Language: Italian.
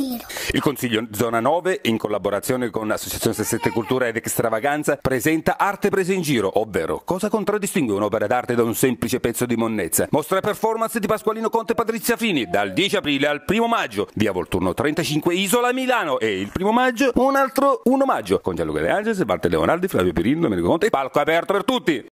giro. Il Consiglio Zona 9, in collaborazione con l'Associazione 67 Cultura ed Extravaganza, presenta Arte presa in giro, ovvero cosa contraddistingue un'opera d'arte da un semplice pezzo di monnezza. Mostra performance di Pasqualino Conte e Patrizia Fini dal 10 aprile al 1 maggio, via Volturno 35 Isola Milano e il 1 maggio un altro 1 maggio con Gianluca De Angelis, Barte Leonardi, Flavio Pirillo, Domenico Conte, palco aperto per tutti.